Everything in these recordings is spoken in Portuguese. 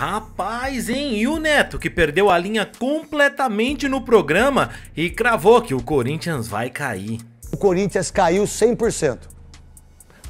Rapaz, hein? E o Neto, que perdeu a linha completamente no programa e cravou que o Corinthians vai cair. O Corinthians caiu 100%.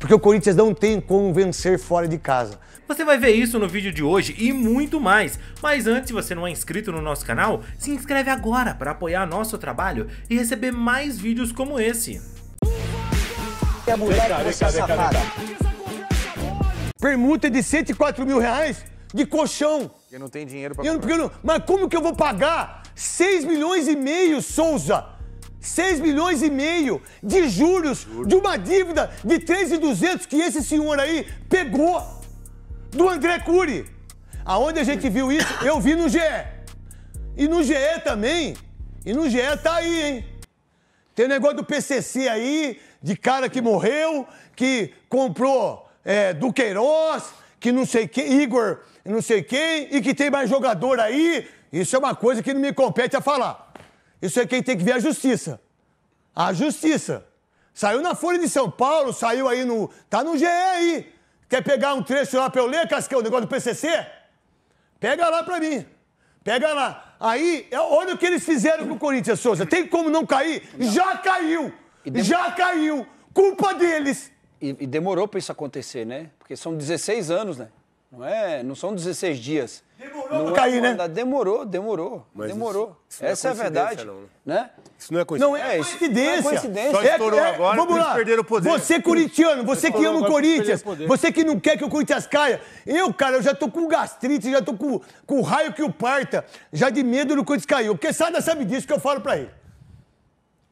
Porque o Corinthians não tem como vencer fora de casa. Você vai ver isso no vídeo de hoje e muito mais. Mas antes, se você não é inscrito no nosso canal, se inscreve agora para apoiar nosso trabalho e receber mais vídeos como esse. Quer mudar vem cá, vem cá, vem cá. Permuta de 104 mil reais? de colchão. Porque não tem dinheiro pra eu não, comprar. Não, mas como que eu vou pagar 6 milhões e meio, Souza? 6 milhões e meio de juros Juro. de uma dívida de 3,200 que esse senhor aí pegou do André Cury. Aonde a gente viu isso? Eu vi no GE. E no GE também. E no GE tá aí, hein? Tem o negócio do PCC aí, de cara que morreu, que comprou é, do Queiroz, que não sei o Igor não sei quem e que tem mais jogador aí. Isso é uma coisa que não me compete a falar. Isso é quem tem que ver a justiça. A justiça. Saiu na Folha de São Paulo, saiu aí no. Tá no GE aí. Quer pegar um trecho lá pra eu ler, Cascão, o negócio do PCC? Pega lá pra mim. Pega lá. Aí, é, olha o que eles fizeram com o Corinthians, Souza. Tem como não cair? Não. Já caiu! Dem... Já caiu! Culpa deles! E, e demorou pra isso acontecer, né? Porque são 16 anos, né? Não, é, não são 16 dias. Demorou não pra é cair, é, né? Demorou, demorou. Mas demorou. Isso, isso é Essa é, é a verdade. Não, né? né? Isso não é coincidência. Não é, coincidência. Não é coincidência. Só estourou é, agora vamos lá. perderam o poder. Você corintiano, você que ama o Corinthians, você que não quer que o Corinthians caia. Eu, cara, eu já tô com gastrite, já tô com, com raio que o parta, já de medo do Corinthians cair. O Quesada sabe disso que eu falo pra ele.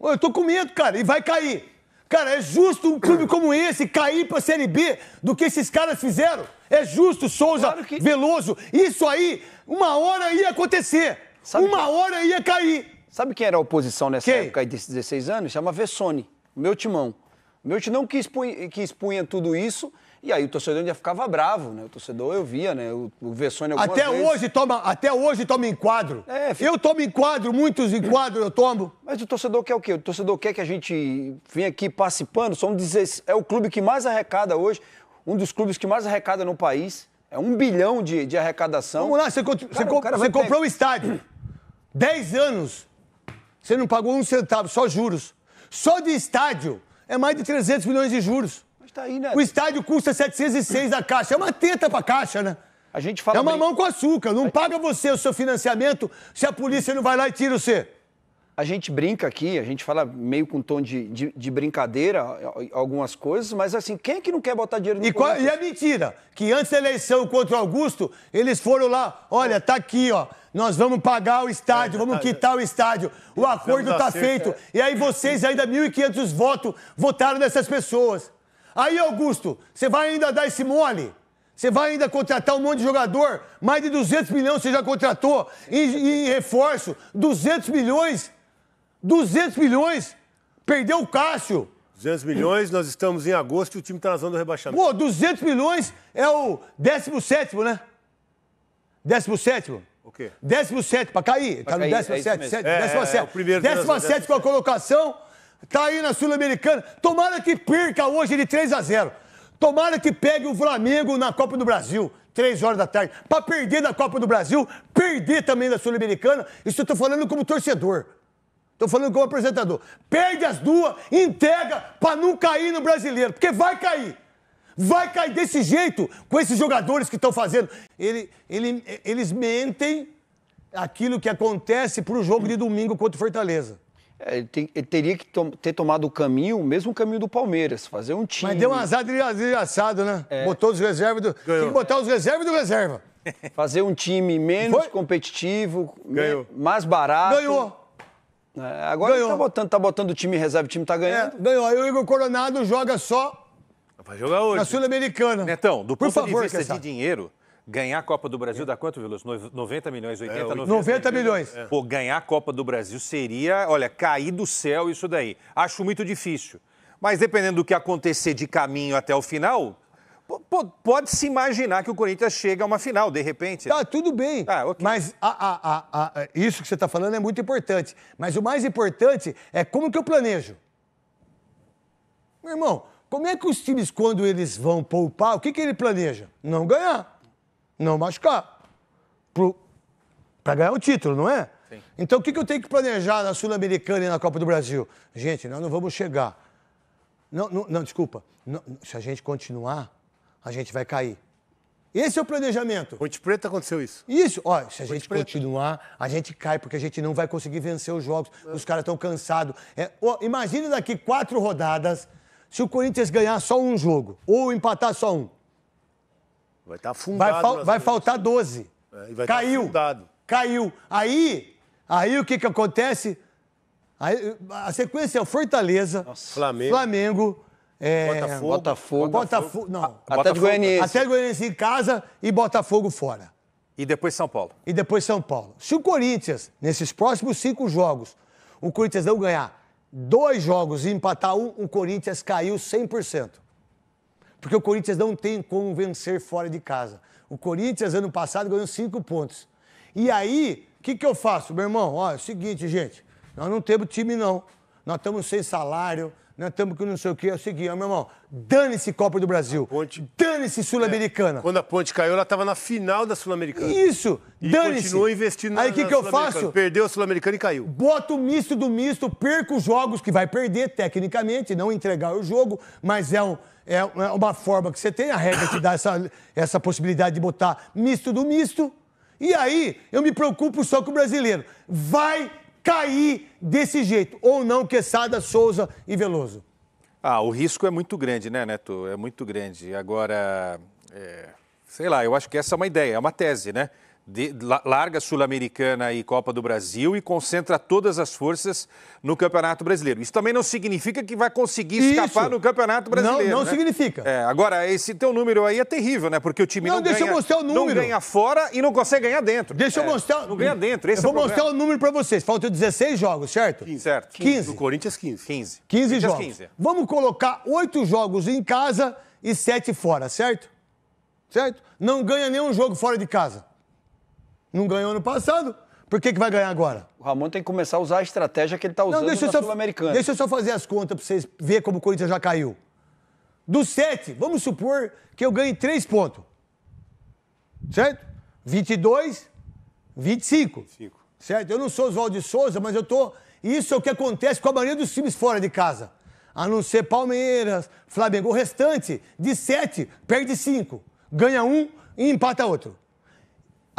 Eu tô com medo, cara, e vai cair. Cara, é justo um clube como esse cair pra Série B do que esses caras fizeram? É justo, Souza, claro que... Veloso. Isso aí, uma hora ia acontecer. Sabe uma que... hora ia cair. Sabe quem era a oposição nessa quem? época aí desses 16 anos? Chama Vessone, meu timão. Meu timão que expunha, que expunha tudo isso e aí o torcedor ainda ficava bravo, né? O torcedor eu via, né? O, o Vessone até hoje toma, Até hoje toma enquadro. É, fica... Eu tomo enquadro, muitos enquadros eu tomo. Mas o torcedor quer o quê? O torcedor quer que a gente venha aqui participando. Somos 16... É o clube que mais arrecada hoje, um dos clubes que mais arrecada no país. É um bilhão de, de arrecadação. Vamos lá, você, cara, você, você comprou um estádio. Dez anos. Você não pagou um centavo, só juros. Só de estádio é mais de 300 milhões de juros tá aí, né? O estádio custa 706 da Caixa. É uma teta pra Caixa, né? A gente fala. É uma bem... mão com açúcar. Não a paga você o seu financiamento se a polícia não vai lá e tira você. A gente brinca aqui, a gente fala meio com tom de, de, de brincadeira algumas coisas, mas assim, quem é que não quer botar dinheiro no e, qual, e é mentira, que antes da eleição contra o Augusto, eles foram lá, olha, tá aqui, ó, nós vamos pagar o estádio, é, vamos quitar é. o estádio, o acordo tá feito. É. E aí vocês ainda, 1.500 votos, votaram nessas pessoas. Aí, Augusto, você vai ainda dar esse mole? Você vai ainda contratar um monte de jogador? Mais de 200 milhões você já contratou em, em reforço. 200 milhões? 200 milhões? Perdeu o Cássio. 200 milhões, nós estamos em agosto e o time está na zona do rebaixamento. Pô, 200 milhões é o 17, né? 17. O quê? 17 para cair. Está no 17. É, 17, é, é, é, 17 a colocação. Tá aí na Sul-Americana. Tomara que perca hoje de 3 a 0. Tomara que pegue o Flamengo na Copa do Brasil, 3 horas da tarde. Para perder da Copa do Brasil, perder também da Sul-Americana. Isso eu tô falando como torcedor. Tô falando como apresentador. Perde as duas, entrega para não cair no brasileiro, porque vai cair. Vai cair desse jeito com esses jogadores que estão fazendo. Ele, ele, eles mentem aquilo que acontece para o jogo de domingo contra o Fortaleza. É, ele, tem, ele, teria que to ter tomado o caminho, o mesmo caminho do Palmeiras, fazer um time. Mas deu um azar desgraçado, né? É. Botou os reservas do. Ganhou. Tem que botar os reservas do reserva. Fazer um time menos Foi? competitivo, né, Ganhou. mais barato. Ganhou. É, agora ganhou. Ele tá botando, tá botando o time reserva, o time tá é, ganhando. É, ganhou. Aí o Igor Coronado joga só. Vai jogar hoje. Na Sul-Americana. Netão, do Por ponto favor, de vista de dinheiro, Ganhar a Copa do Brasil é. dá quanto, Veloso? 90 milhões, 80, é, 90, 90 milhões. milhões. Pô, ganhar a Copa do Brasil seria, olha, cair do céu isso daí. Acho muito difícil. Mas dependendo do que acontecer de caminho até o final, pode-se imaginar que o Corinthians chega a uma final, de repente. Tá, tudo bem. Ah, okay. Mas a, a, a, isso que você está falando é muito importante. Mas o mais importante é como que eu planejo. Meu irmão, como é que os times, quando eles vão poupar, o que, que ele planeja? Não ganhar não machucar. Para ganhar o título, não é? Sim. Então o que, que eu tenho que planejar na Sul-Americana e na Copa do Brasil? Gente, nós não vamos chegar. Não, não, não desculpa. Não, se a gente continuar, a gente vai cair. Esse é o planejamento. Ponte Preta aconteceu isso. Isso. Olha, se a Ponte gente Preta. continuar, a gente cai, porque a gente não vai conseguir vencer os jogos. É. Os caras estão cansados. É, oh, imagina daqui quatro rodadas, se o Corinthians ganhar só um jogo, ou empatar só um. Vai estar tá fundado. Vai, fal vai faltar 12. É, tá caiu. Tá caiu. Aí, aí o que, que acontece? Aí, a sequência é o Fortaleza, Nossa. Flamengo, Flamengo é, Botafogo, Botafogo, Botafogo, não, a, Botafogo, até Goianiense, até Goianiense em casa e Botafogo fora. E depois São Paulo. E depois São Paulo. Se o Corinthians nesses próximos cinco jogos, o Corinthians não ganhar dois jogos e empatar um, o Corinthians caiu 100%. Porque o Corinthians não tem como vencer fora de casa. O Corinthians, ano passado, ganhou cinco pontos. E aí, o que, que eu faço, meu irmão? Olha, é o seguinte, gente. Nós não temos time, não. Nós estamos sem salário, nós estamos com não sei o que, é o seguinte, ó, meu irmão, dane-se Copa do Brasil, ponte... dane-se Sul-Americana. É, quando a ponte caiu, ela estava na final da Sul-Americana. Isso, dane-se. E continuou investindo Aí, na, que que eu faço? Perdeu a Sul-Americana e caiu. Bota o misto do misto, perco os jogos que vai perder, tecnicamente, não entregar o jogo, mas é um é, é uma forma que você tem, a regra te dá essa, essa possibilidade de botar misto do misto. E aí, eu me preocupo só com o brasileiro. Vai cair desse jeito, ou não Quesada, é Souza e Veloso? Ah, o risco é muito grande, né, Neto? É muito grande. Agora, é, sei lá, eu acho que essa é uma ideia, é uma tese, né? de, larga Sul-Americana e Copa do Brasil e concentra todas as forças no Campeonato Brasileiro. Isso também não significa que vai conseguir escapar Isso. no Campeonato Brasileiro. Não, não né? significa. É, agora, esse teu número aí é terrível, né? Porque o time não, não, deixa ganha, eu mostrar o número. não ganha fora e não consegue ganhar dentro. Deixa é, eu mostrar. Não ganha dentro. Esse eu é vou mostrar o número para vocês. Faltam 16 jogos, certo? 15. Certo. 15. Do Corinthians, 15. 15. 15, 15 jogos. 15. É. Vamos colocar 8 jogos em casa e 7 fora, certo? Certo? Não ganha nenhum jogo fora de casa. Não ganhou no passado. Por que, que vai ganhar agora? O Ramon tem que começar a usar a estratégia que ele está usando no sul americano Deixa eu só fazer as contas para vocês verem como o Corinthians já caiu. do sete, vamos supor que eu ganhe três pontos. Certo? 22, 25. cinco Certo? Eu não sou Oswaldo de Souza, mas eu tô. Isso é o que acontece com a maioria dos times fora de casa. A não ser Palmeiras, Flamengo. O restante, de sete, perde cinco. Ganha um e empata outro.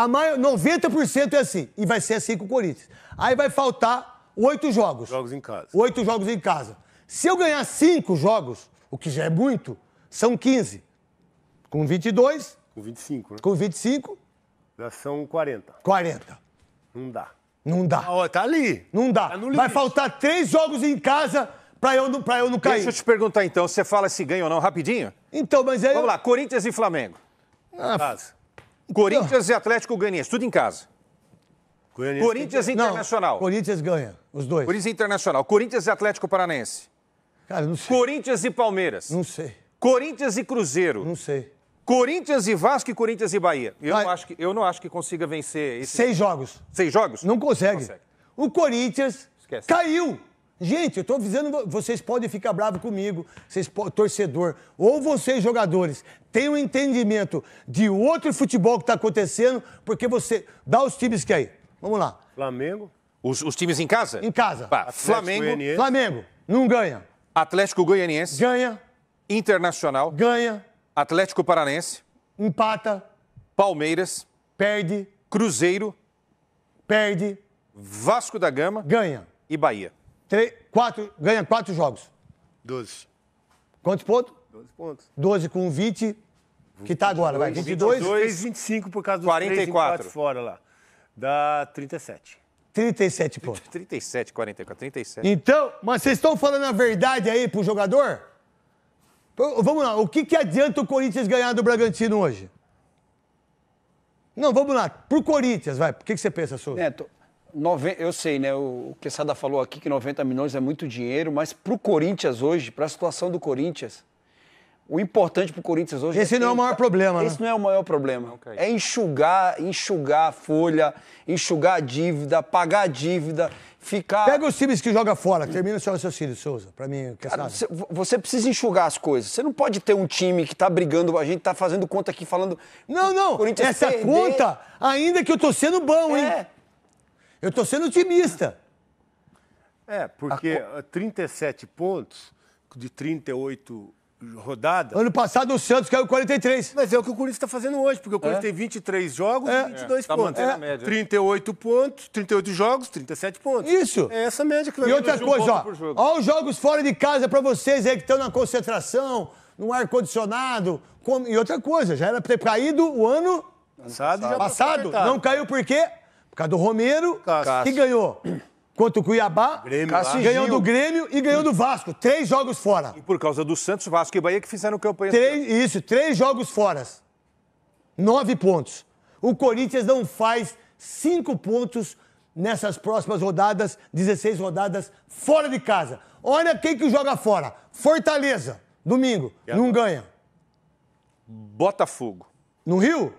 A maior, 90% é assim. E vai ser assim com o Corinthians. Aí vai faltar oito jogos. Jogos em casa. Oito jogos em casa. Se eu ganhar cinco jogos, o que já é muito, são 15. Com 22. Com 25, né? Com 25. Já são 40. 40. Não dá. Não dá. Ah, tá ali. Não dá. Tá vai faltar três jogos em casa pra eu, não, pra eu não cair. Deixa eu te perguntar então, você fala se ganha ou não rapidinho? Então, mas aí. Vamos eu... lá, Corinthians e Flamengo. Ah, casa. Corinthians e Atlético Goianiense, tudo em casa. Goianiense Corinthians e Internacional. Não, Corinthians ganha, os dois. Corinthians e Internacional. Corinthians e Atlético Paranaense. Cara, não sei. Corinthians e Palmeiras. Não sei. Corinthians e Cruzeiro. Não sei. Corinthians e Vasco e Corinthians e Bahia. Eu, não acho, que, eu não acho que consiga vencer esse. Seis jogos. Seis jogos? Não consegue. Não consegue. O Corinthians Esquece. caiu. Gente, eu estou dizendo, vocês podem ficar bravos comigo, vocês, torcedor, ou vocês, jogadores, Tem um entendimento de outro futebol que está acontecendo, porque você. Dá os times que é aí. Vamos lá. Flamengo. Os, os times em casa? Em casa. Bah, Flamengo. Goianiense. Flamengo. Não ganha. Atlético Goianiense. Ganha. Internacional. Ganha. Atlético Paranense. Empata. Palmeiras. Perde. Cruzeiro. Perde. Vasco da Gama. Ganha. E Bahia. Três, quatro, ganha quatro jogos. Doze. Quantos pontos? Doze pontos. Doze com 20, que tá agora, vai. 22? 22 25 por causa do 44 3, fora lá. Dá 37. 37 pontos. 37, 44, 37. Então, mas vocês estão falando a verdade aí pro jogador? Vamos lá, o que, que adianta o Corinthians ganhar do Bragantino hoje? Não, vamos lá, pro Corinthians, vai. O que, que você pensa, Souza? Neto, eu sei, né? O Quesada falou aqui que 90 milhões é muito dinheiro, mas para o Corinthians hoje, para a situação do Corinthians, o importante para o Corinthians hoje. Esse é não é o maior problema, né? Esse né? não é o maior problema. Okay. É enxugar, enxugar a folha, enxugar a dívida, pagar a dívida, ficar. Pega os times que joga fora, termina o seu raciocínio, Souza. Para mim, Quesada. É você precisa enxugar as coisas. Você não pode ter um time que está brigando, a gente está fazendo conta aqui falando. Não, não. Essa perder... conta, ainda que eu tô sendo bom, é. hein? Eu estou sendo otimista. É, porque a... 37 eh, pontos de 38 rodadas. Ano passado o Santos caiu 43. Mas é o que o Corinthians está fazendo hoje, porque o Corinthians é. tem 23 jogos é. e 22 é. Tá pontos. Tá a média. 38 pontos, 38 jogos, 37 pontos. Isso. É essa média que vai E outra coisa, um ó, ó, os jogos fora de casa para vocês aí que estão na concentração, no ar-condicionado. Com... E outra coisa, já era ter caído o ano passado. Tá passado. passado. Não caiu por quê? causa do Romero, Cássio. que ganhou contra o Cuiabá, Grêmio, ganhou do Grêmio e ganhou do Vasco. Três jogos fora. E por causa do Santos, Vasco e Bahia que fizeram campanha. Três, isso, três jogos fora. Nove pontos. O Corinthians não faz cinco pontos nessas próximas rodadas, 16 rodadas, fora de casa. Olha quem que joga fora. Fortaleza, domingo, não agora. ganha. Botafogo. No Rio?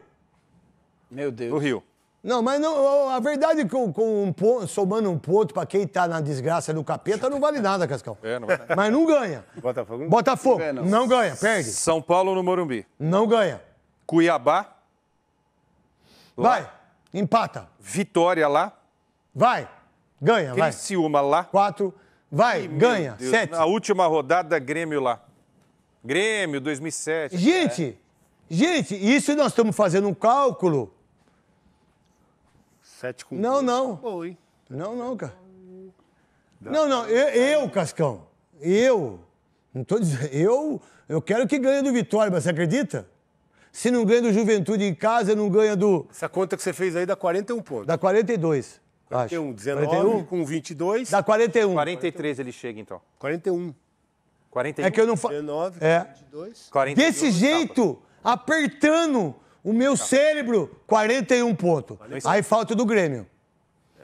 Meu Deus. No Rio. Não, mas não, a verdade é que com, com um ponto, somando um ponto para quem tá na desgraça do capeta não vale nada, Cascão. É, não vale. Mas não ganha. Botafogo não, Botafogo, não, ganha, não. não ganha, perde. São Paulo no Morumbi. Não ganha. Cuiabá. Lá. Vai. Empata. Vitória lá. Vai. Ganha, vai. Criciúma lá. Quatro. Vai, ganha. Deus. Sete. Na última rodada, Grêmio lá. Grêmio, 2007. Gente, é. gente, isso nós estamos fazendo um cálculo Sete com Não, não. Oi. Não, não, cara. Dá. Não, não, eu, eu, Cascão. Eu. Não tô dizendo. Eu, eu quero que ganhe do Vitória, mas você acredita? Se não ganha do Juventude em casa, não ganha do. Essa conta que você fez aí dá 41 pontos. Dá 42. 41, acho. 19 41? com 22. Dá 41. 43 ele chega, então. 41. 41. É que eu não falo. 19, é. 22. Desse jeito, apertando o meu tá. cérebro, 41 pontos. Aí falta do Grêmio.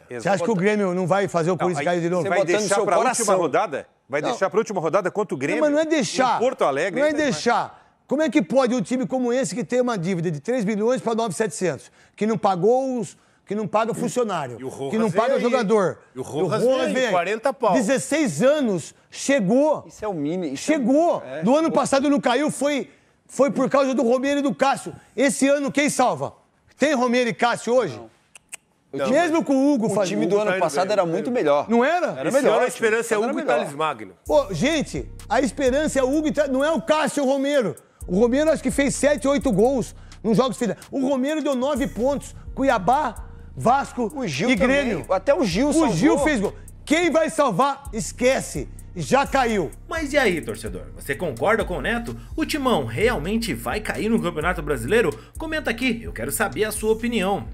É. Você acha que o Grêmio não vai fazer o Corinthians cair de novo? Você vai deixar para a última rodada? Vai não. deixar para a última rodada contra o Grêmio? Não, mas não é deixar. Em Porto Alegre. Não é né? deixar. Como é que pode um time como esse que tem uma dívida de 3 milhões para 9,700, que não pagou os que não paga funcionário, que não paga jogador. E o Rojas, o Rojas veio, 40 pau. 16 anos, chegou. Isso é o mínimo. É chegou. É. Do ano é. passado não caiu, foi foi por causa do Romero e do Cássio. Esse ano quem salva? Tem Romero e Cássio hoje? Não. Não, Mesmo com o Hugo o fazendo. O time do ano tá passado era tá muito melhor. Não era? Era Esse melhor. Ano a esperança é Hugo e Thales Magno. Pô, gente, a esperança é o Hugo e Thales... Não é o Cássio o Romero. O Romero acho que fez 7, 8 gols nos jogos finais. O Romero deu 9 pontos. Cuiabá, Vasco e Grêmio. Até o Gil O salvou. Gil fez gol. Quem vai salvar, esquece já caiu. Mas e aí, torcedor? Você concorda com o Neto? O Timão realmente vai cair no Campeonato Brasileiro? Comenta aqui, eu quero saber a sua opinião.